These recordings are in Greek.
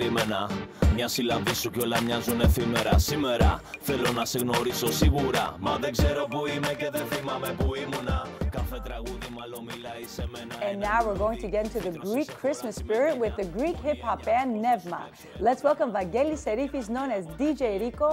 περίμενα Μια συλλαβή σου κι όλα μοιάζουν εφήμερα Σήμερα θέλω να σε γνωρίσω σίγουρα Μα δεν ξέρω που είμαι και δεν θυμάμαι που ήμουνα Κάθε τραγούδι μάλλον μιλάει σε μένα And now we're going to get into the Greek Christmas spirit with the Greek hip-hop band Nevma Let's welcome Vangelis Serifis known as DJ Rico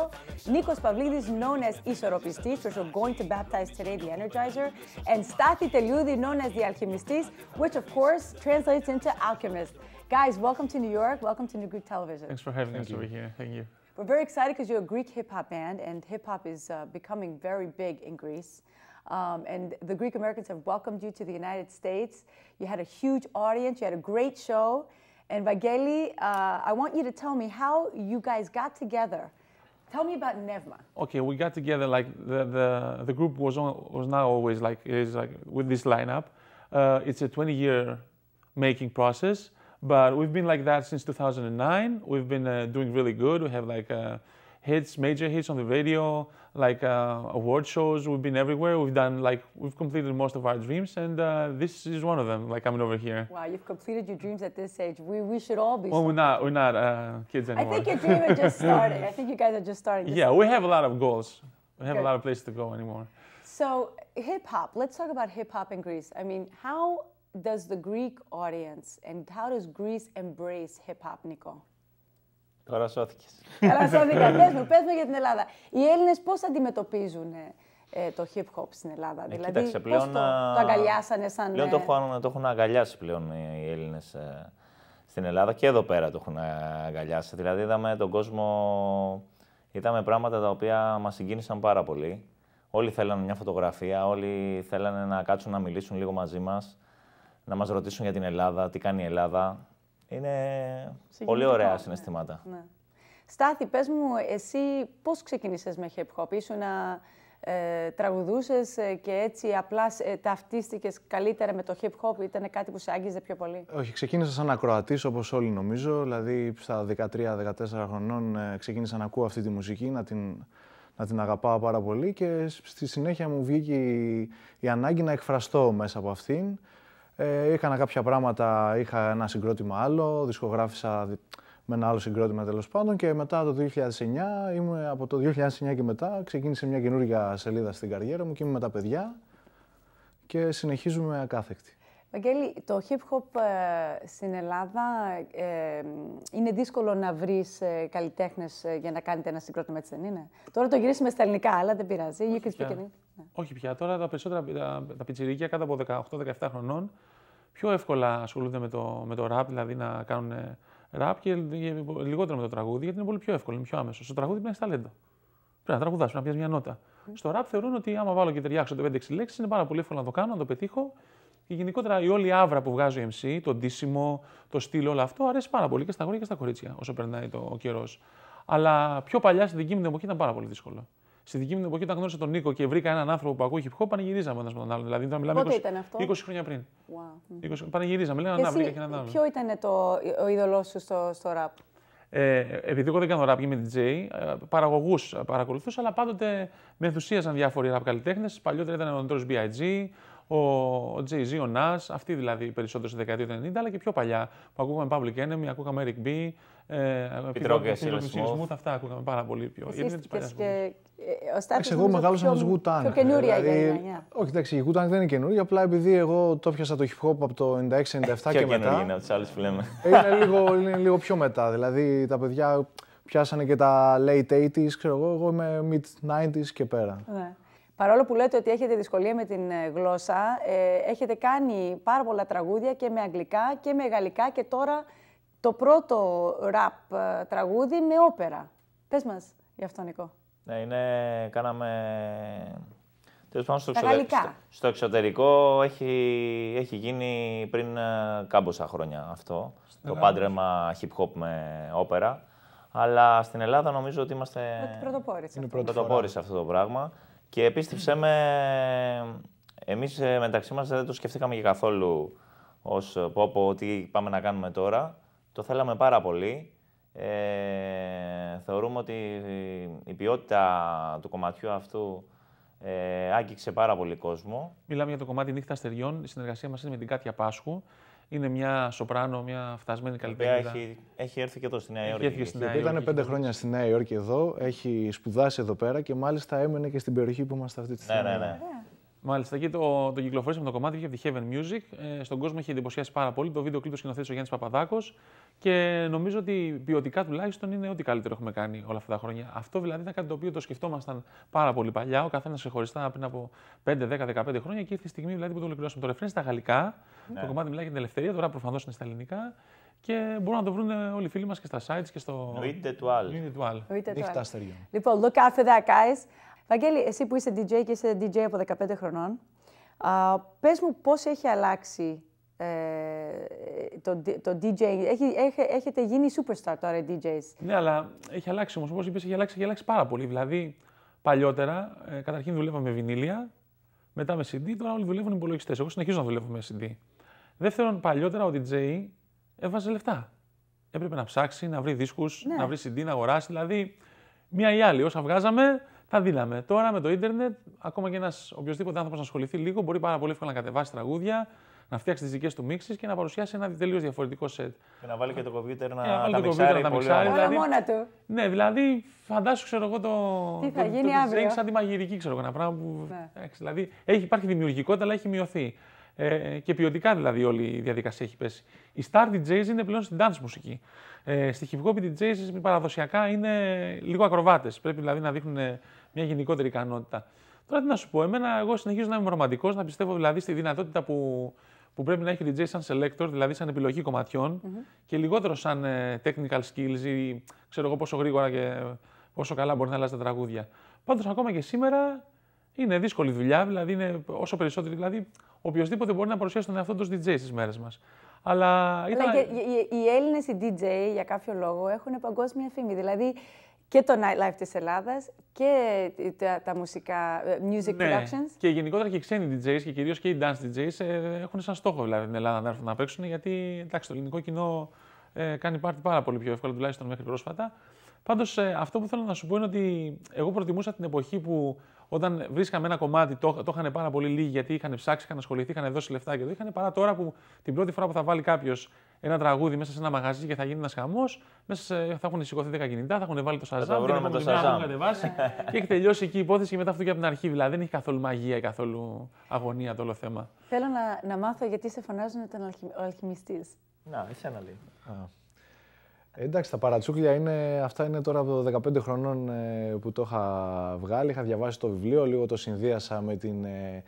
Nikos Pavlidis known as Ισορροπιστής which we're going to baptize today the Energizer and Stathi Teliudi known as the Alchemistis which of course translates into Alchemist Guys, welcome to New York. Welcome to New Greek Television. Thanks for having Thank us you. over here. Thank you. We're very excited because you're a Greek hip hop band, and hip hop is uh, becoming very big in Greece. Um, and the Greek Americans have welcomed you to the United States. You had a huge audience, you had a great show. And Vageli, uh, I want you to tell me how you guys got together. Tell me about Nevma. Okay, we got together like the the, the group was on, was not always like it is like with this lineup. Uh, it's a 20 year making process. But we've been like that since 2009. We've been uh, doing really good. We have like uh, hits, major hits on the radio, like uh, award shows. We've been everywhere. We've done like we've completed most of our dreams, and uh, this is one of them. Like coming over here. Wow, you've completed your dreams at this age. We, we should all be. Well, we're not we're not uh, kids anymore. I think your dream just started. I think you guys are just starting. Yeah, we have a lot of goals. We have good. a lot of places to go anymore. So hip hop. Let's talk about hip hop in Greece. I mean, how does the Greek audience and how does Greece embrace hip hop, Νικό? Τώρα σώθηκε. Καλά σώθηκα. πες μου, πες μου για την Ελλάδα. Οι Έλληνες πώς αντιμετωπίζουν ε, το hip hop στην Ελλάδα. Ε, δηλαδή, κοίταξε, πλέον, πώς το, το αγκαλιάσανε σαν... Πλέον το έχουν, ε, το έχουν αγκαλιάσει πλέον οι Έλληνες ε, στην Ελλάδα και εδώ πέρα το έχουν αγκαλιάσει. Δηλαδή είδαμε τον κόσμο... Είδαμε πράγματα τα οποία μας συγκίνησαν πάρα πολύ. Όλοι θέλανε μια φωτογραφία, όλοι θέλανε να κάτσουν να μιλήσουν λίγο μαζί μας να μας ρωτήσουν για την Ελλάδα, τι κάνει η Ελλάδα. Είναι πολύ ωραία ναι, συναισθήματα. Ναι. Στάθη, πες μου, εσύ πώς ξεκίνησες με hip hop, ήσουν να ε, τραγουδούσες ε, και έτσι απλά ε, ταυτίστηκες καλύτερα με το hip hop, ήταν κάτι που σε άγγιζε πιο πολύ. Όχι, ξεκίνησα σαν ακροατής όπως όλοι νομίζω. Δηλαδή στα 13-14 χρονών ε, ξεκίνησα να ακούω αυτή τη μουσική, να την, να την αγαπάω πάρα πολύ και στη συνέχεια μου βγήκε η, η ανάγκη να εκφραστώ μέσα από αυτήν. Ε, κάποια πράγματα, είχα ένα συγκρότημα άλλο, δισκογράφησα με ένα άλλο συγκρότημα τέλος πάντων και μετά το 2009, είμαι, από το 2009 και μετά ξεκίνησε μια καινούργια σελίδα στην καριέρα μου και είμαι με τα παιδιά και συνεχίζουμε ακάθεκτη. Βαγγέλη, το hip hop ε, στην Ελλάδα ε, είναι δύσκολο να βρεις ε, καλλιτέχνες ε, για να κάνετε ένα συγκρότημα, έτσι δεν είναι. Τώρα το γυρίσουμε στα ελληνικά, αλλά δεν πειράζει. You can όχι πια. Τώρα τα περισσότερα τα, τα πιτσιρίκια κάτω από 18-17 χρονών πιο εύκολα ασχολούνται με το, με το ραπ, δηλαδή να κάνουν ραπ ε, ε, και λιγότερο με το τραγούδι, γιατί είναι πολύ πιο εύκολο, είναι πιο άμεσο. Στο τραγούδι πρέπει να έχει ταλέντο. Πρέπει να τραγουδάς, να πιάσεις μια νότα. Στο ραπ θεωρούν ότι άμα βάλω και ταιριάξω το 5-6 λέξεις, είναι πάρα πολύ εύκολο να το κάνω, να το πετύχω. Και γενικότερα η όλη άβρα που βγάζει ο MC, το ντύσιμο, το στυλ, όλο αυτό αρέσει πάρα πολύ και στα γόρια και στα κορίτσια όσο περνάει το, ο καιρός. Αλλά πιο παλιά στην δική μου εποχή ήταν πάρα πολύ δύσκολο. Στη δική μου εποχή, όταν γνώρισα τον Νίκο και βρήκα έναν άνθρωπο που ακούει hip hop, πανηγυρίζαμε ένας με τον άλλον. Δηλαδή, μιλάμε Πότε 20, ήταν αυτό? 20 χρόνια πριν. Wow. 20, πανηγυρίζαμε, λέγαμε να βρήκα και έναν άλλον. Ποιο ήταν το, ο είδωλός σου στο, στο Ε, επειδή εγώ δεν κάνω ραπ, είμαι DJ, ε, παραγωγούς παρακολουθούσα, αλλά πάντοτε με ενθουσίαζαν διάφοροι ραπ καλλιτέχνες. Παλιότερα ήταν ο Ντρό BIG, ο, Τζέι Jay-Z, ο Nas, αυτοί δηλαδή περισσότερο στη δεκαετία του 90, αλλά και πιο παλιά που ακούγαμε Public Enemy, ακούγαμε Eric B, ε, Πιτρόγκια αυτά ακούγαμε πάρα πολύ πιο. Εσείς είναι ε, εγώ μεγάλωσα με του Γουτάν. Πιο καινούρια δηλαδή, γενιά. Ναι. Όχι, εντάξει, η Γουτάν δεν είναι καινούρια, απλά επειδή εγώ το πιάσα το hip hop από το 96-97 και μετά. είναι από που λέμε. Ε, είναι λίγο, είναι λίγο πιο μετά, δηλαδή τα παιδιά πιάσανε και τα late 80s, ξέρω εγώ, εγώ είμαι mid 90s και πέρα. Ναι. Παρόλο που λέτε ότι έχετε δυσκολία με την ε, γλώσσα, ε, έχετε κάνει πάρα πολλά τραγούδια και με αγγλικά και με γαλλικά και τώρα το πρώτο ραπ ε, τραγούδι με όπερα. Πες μας γι' αυτό, Νικό. Ναι, είναι... κάναμε... Τέλος πάντων, στο, εξωτερικό, στο εξωτερικό έχει, έχει γίνει πριν ε, κάμποσα χρόνια αυτό. Στην το παντρεμα πάντρεμα hip-hop με όπερα. Αλλά στην Ελλάδα νομίζω ότι είμαστε... Πρωτοπόροι. Είναι πρωτοπόροι σε αυτό το πράγμα. Και επίστευσέ με, εμείς ε, μεταξύ μας δεν το σκεφτήκαμε και καθόλου ως ε, πόπο τι πάμε να κάνουμε τώρα. Το θέλαμε πάρα πολύ. Ε, θεωρούμε ότι η ποιότητα του κομματιού αυτού ε, άγγιξε πάρα πολύ κόσμο. Μιλάμε για το κομμάτι νύχτα αστεριών. Η συνεργασία μας είναι με την Κάτια Πάσχου είναι μια σοπράνο, μια φτασμένη καλλιτέχνη. Έχει, έχει έρθει και εδώ στη Νέα Υόρκη. Έχει Ήταν πέντε χρόνια στη Νέα Υόρκη εδώ, έχει σπουδάσει εδώ πέρα και μάλιστα έμενε και στην περιοχή που είμαστε αυτή τη ναι, ναι, στιγμή. Ναι, ναι, ναι. Μάλιστα, και το, το κυκλοφορήσαμε το κομμάτι, βγήκε από τη Heaven Music. Ε, στον κόσμο έχει εντυπωσιάσει πάρα πολύ. Το βίντεο κλειπ το σκηνοθέτησε ο Γιάννης Παπαδάκος και νομίζω ότι ποιοτικά τουλάχιστον είναι ό,τι καλύτερο έχουμε κάνει όλα αυτά τα χρόνια. Αυτό δηλαδή ήταν κάτι το οποίο το σκεφτόμασταν πάρα πολύ παλιά, ο καθένας ξεχωριστά πριν από 5, 10, 15 χρόνια και ήρθε η στιγμή δηλαδή που το ολοκληρώσαμε. Το ρεφρέν στα γαλλικά, ναι. το κομμάτι μιλάει για την ελευθερία, τώρα προφανώς είναι στα ελληνικά και μπορούν να το βρουν όλοι οι φίλοι μας και στα sites και στο. Νοείται του. άλλου. Νοείται του. άλλου. Λοιπόν, look out for that, guys. Βαγγέλη, εσύ που είσαι DJ και είσαι DJ από 15 χρονών, α, πες μου πώς έχει αλλάξει ε, το, το DJ. Έχει, έχετε γίνει superstar τώρα οι DJs. Ναι, αλλά έχει αλλάξει όμως. Όπως είπες, έχει αλλάξει, έχει αλλάξει πάρα πολύ. Δηλαδή, παλιότερα, ε, καταρχήν δουλεύαμε με βινίλια, μετά με CD, τώρα όλοι δουλεύουν υπολογιστές. Εγώ συνεχίζω να δουλεύω με CD. Δεύτερον, παλιότερα ο DJ έβαζε λεφτά. Έπρεπε να ψάξει, να βρει δίσκους, ναι. να βρει CD, να αγοράσει. Δηλαδή, μία ή άλλη. Όσα βγάζαμε, θα δίναμε. Τώρα με το ίντερνετ, ακόμα και ένας οποιοδήποτε άνθρωπος να ασχοληθεί λίγο μπορεί πάρα πολύ εύκολα να κατεβάσει τραγούδια, να φτιάξει τις δικές του μίξεις και να παρουσιάσει ένα τελείως διαφορετικό σετ. Και να βάλει και το κομπιούτερ να, ε, να τα μιξάρει. Να δηλαδή, μόνα του. Ναι, δηλαδή φαντάσου, ξέρω εγώ το. Τι θα γίνει αύριο. Έχει σαν τη μαγειρική, ξέρω εγώ ναι. Δηλαδή έχει, υπάρχει δημιουργικότητα, αλλά έχει μειωθεί ε, και ποιοτικά δηλαδή όλη η διαδικασία έχει πέσει. Η Star DJs είναι πλέον στην dance μουσική. Ε, Στη hip hop DJs παραδοσιακά είναι λίγο ακροβάτες. Πρέπει δηλαδή να δείχνουν μια γενικότερη ικανότητα. Τώρα τι να σου πω, εμένα, εγώ συνεχίζω να είμαι ρομαντικός, να πιστεύω δηλαδή στη δυνατότητα που, που πρέπει να έχει ο DJ σαν selector, δηλαδή σαν επιλογή και λιγότερο σαν ε, technical skills ή ξέρω εγώ πόσο γρήγορα και πόσο καλά μπορεί να αλλάζει τα τραγούδια. Πάντως ακόμα και σήμερα είναι δύσκολη δουλειά, δηλαδή είναι όσο περισσότερο. Δηλαδή, οποιοδήποτε μπορεί να παρουσιάσει τον εαυτό του DJ στις μέρες μας. Αλλά, ήταν... και, οι Έλληνες οι DJ για κάποιο λόγο έχουν παγκόσμια φήμη. Δηλαδή και το nightlife της Ελλάδας και τα, τα μουσικά, ε, music ναι. productions. Και γενικότερα και οι ξένοι DJs και κυρίως και οι dance DJs ε, έχουν σαν στόχο δηλαδή την Ελλάδα να έρθουν να παίξουν γιατί εντάξει, το ελληνικό κοινό ε, κάνει πάρτι πάρα πολύ πιο εύκολα τουλάχιστον μέχρι πρόσφατα. Πάντως ε, αυτό που θέλω να σου πω είναι ότι εγώ προτιμούσα την εποχή που όταν βρίσκαμε ένα κομμάτι, το, το είχαν πάρα πολύ λίγοι γιατί είχαν ψάξει, είχαν ασχοληθεί, είχαν δώσει λεφτά και το είχαν. Παρά τώρα που την πρώτη φορά που θα βάλει κάποιος ένα τραγούδι μέσα σε ένα μαγαζί και θα γίνει ένας χαμός, μέσα θα έχουν σηκωθεί 10 κινητά, θα έχουν βάλει το Σαζάμ, θα έχουν κατεβάσει και έχει τελειώσει εκεί η υπόθεση και μετά αυτό και από την αρχή. Δηλαδή δεν έχει καθόλου μαγεία ή καθόλου αγωνία το όλο θέμα. Θέλω να, να μάθω γιατί σε φωνάζουν τον ο αλχημιστής. Να, εσένα λέει. Εντάξει, τα παρατσούκλια είναι, αυτά είναι τώρα από 15 χρονών ε, που το είχα βγάλει. Είχα διαβάσει το βιβλίο, λίγο το συνδύασα με την ε,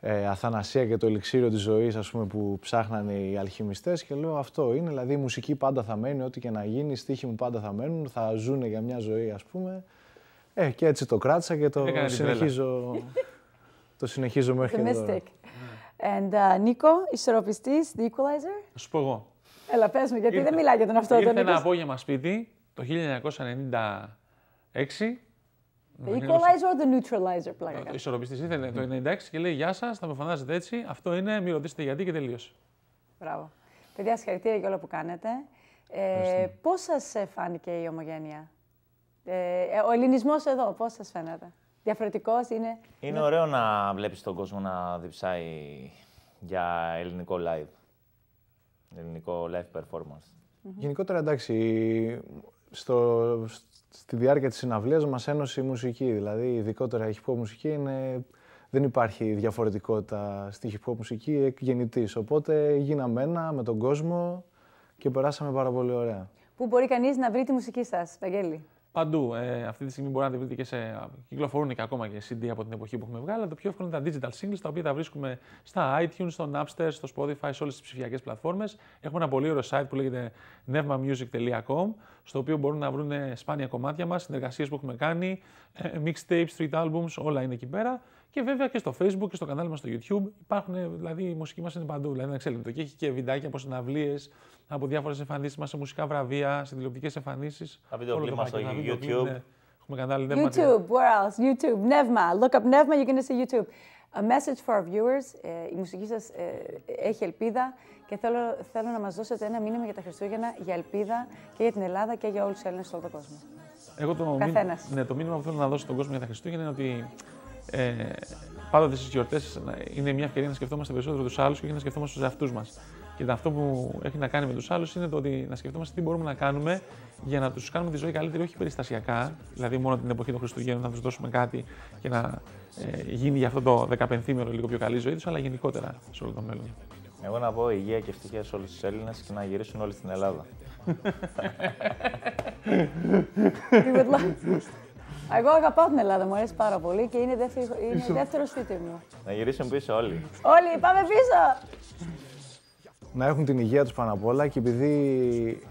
ε, αθανασία και το ελιξίριο της ζωής ας πούμε, που ψάχνανε οι αλχημιστές και λέω αυτό είναι, δηλαδή η μουσική πάντα θα μένει, ό,τι και να γίνει, οι μου πάντα θα μένουν, θα ζουν για μια ζωή ας πούμε. Ε, και έτσι το κράτησα και το συνεχίζω, το συνεχίζω μέχρι τώρα. And uh, The Equalizer. σου πω εγώ. Έλα, πες μου, γιατί Ήρθε... δεν μιλάει για τον αυτό. Ήρθε ένα απόγευμα σπίτι το 1996. The equalizer or the neutralizer, πλάκα. Ε, ο ισορροπιστής ήθελε το 1996 και λέει Γεια σας, θα με φωνάζετε έτσι. Αυτό είναι, μη ρωτήσετε γιατί και τελείωσε. Μπράβο. Παιδιά, συγχαρητήρια για όλα που κάνετε. Ε, Πώς σας ε, φάνηκε η ομογένεια, ε, ε Ο ελληνισμός εδώ, πώς σας φαίνεται. Διαφορετικός είναι. Είναι ωραίο να βλέπεις τον κόσμο να διψάει για ελληνικό live ελληνικό live performance. Mm-hmm. Γενικότερα, εντάξει, στο, στη διάρκεια της συναυλίας μας ένωσε η μουσική. Δηλαδή, ειδικότερα η hip hop μουσική είναι... Δεν υπάρχει διαφορετικότητα στη hip hop μουσική εκ γεννητής. Οπότε γίναμε ένα με τον κόσμο και περάσαμε πάρα πολύ ωραία. Πού μπορεί κανείς να βρει τη μουσική σας, Βαγγέλη παντού. Ε, αυτή τη στιγμή μπορεί να τη βρείτε και σε. κυκλοφορούν και ακόμα και CD από την εποχή που έχουμε βγάλει. Αλλά το πιο εύκολο είναι τα digital singles, τα οποία τα βρίσκουμε στα iTunes, στο Napster, στο Spotify, σε όλες τις ψηφιακές πλατφόρμες. Έχουμε ένα πολύ ωραίο site που λέγεται nevmamusic.com, στο οποίο μπορούν να βρουν σπάνια κομμάτια μας, συνεργασίες που έχουμε κάνει, ε, ε, mixtapes, street albums, όλα είναι εκεί πέρα. Και βέβαια και στο Facebook και στο κανάλι μας στο YouTube υπάρχουν, δηλαδή η μουσική μας είναι παντού. Δηλαδή, και έχει και βιντεάκια από συναυλίες, από διάφορες εμφανίσεις μας σε μουσικά βραβεία, σε τηλεοπτικές εμφανίσεις. Τα βίντεο μα στο YouTube. Ναι. Έχουμε κανάλι Νεύμα. YouTube, where else? YouTube, Νεύμα. Look up Νεύμα, you're going to see YouTube. A message for our viewers. Ε, η μουσική σας ε, έχει ελπίδα και θέλω, θέλω να μας δώσετε ένα μήνυμα για τα Χριστούγεννα, για ελπίδα και για την Ελλάδα και για όλους τους Έλληνες στον κόσμο. Εγώ το, Μήνυμα, ναι, το μήνυμα που θέλω να δώσω στον κόσμο για τα Χριστούγεννα είναι ότι ε, πάντοτε στι γιορτές είναι μια ευκαιρία να σκεφτόμαστε περισσότερο τους άλλους και όχι να σκεφτόμαστε τους εαυτούς μας. Και αυτό που έχει να κάνει με τους άλλους είναι το ότι να σκεφτόμαστε τι μπορούμε να κάνουμε για να τους κάνουμε τη ζωή καλύτερη, όχι περιστασιακά, δηλαδή μόνο την εποχή των Χριστουγέννων να τους δώσουμε κάτι και να ε, γίνει για αυτό το 15 λίγο πιο καλή ζωή τους, αλλά γενικότερα σε όλο το μέλλον. Εγώ να πω υγεία και ευτυχία σε όλους τους Έλληνες και να γυρίσουν όλοι στην Ελλάδα. Εγώ αγαπάω την Ελλάδα, μου αρέσει πάρα πολύ και είναι, δεύτερο, σπίτι μου. Να γυρίσουν πίσω όλοι. Όλοι, πάμε πίσω! Να έχουν την υγεία τους πάνω απ' όλα και επειδή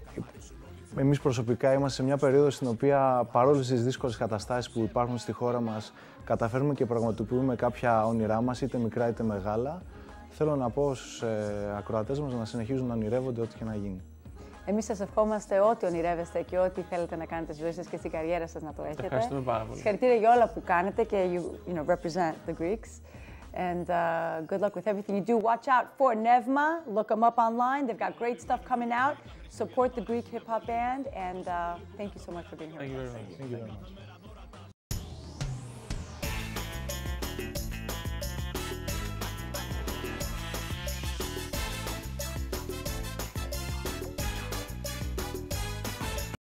εμείς προσωπικά είμαστε σε μια περίοδο στην οποία παρόλες τις δύσκολες καταστάσεις που υπάρχουν στη χώρα μας καταφέρνουμε και πραγματοποιούμε κάποια όνειρά μας, είτε μικρά είτε μεγάλα, θέλω να πω στους ε, ακροατές να συνεχίζουν να ονειρεύονται ό,τι και να γίνει. Εμείς σας ευχόμαστε ό,τι ονειρεύεστε και ό,τι θέλετε να κάνετε στη ζωή σας και στην καριέρα σας να το έχετε. Ευχαριστούμε πάρα πολύ. Συγχαρητήρια για όλα που κάνετε και you, you know, represent the Greeks. And uh, good luck with everything you do. Watch out for Nevma. Look them up online. They've got great stuff coming out. Support the Greek hip hop band. And uh, thank you so much for being here. Thank you very much. Thank you very much.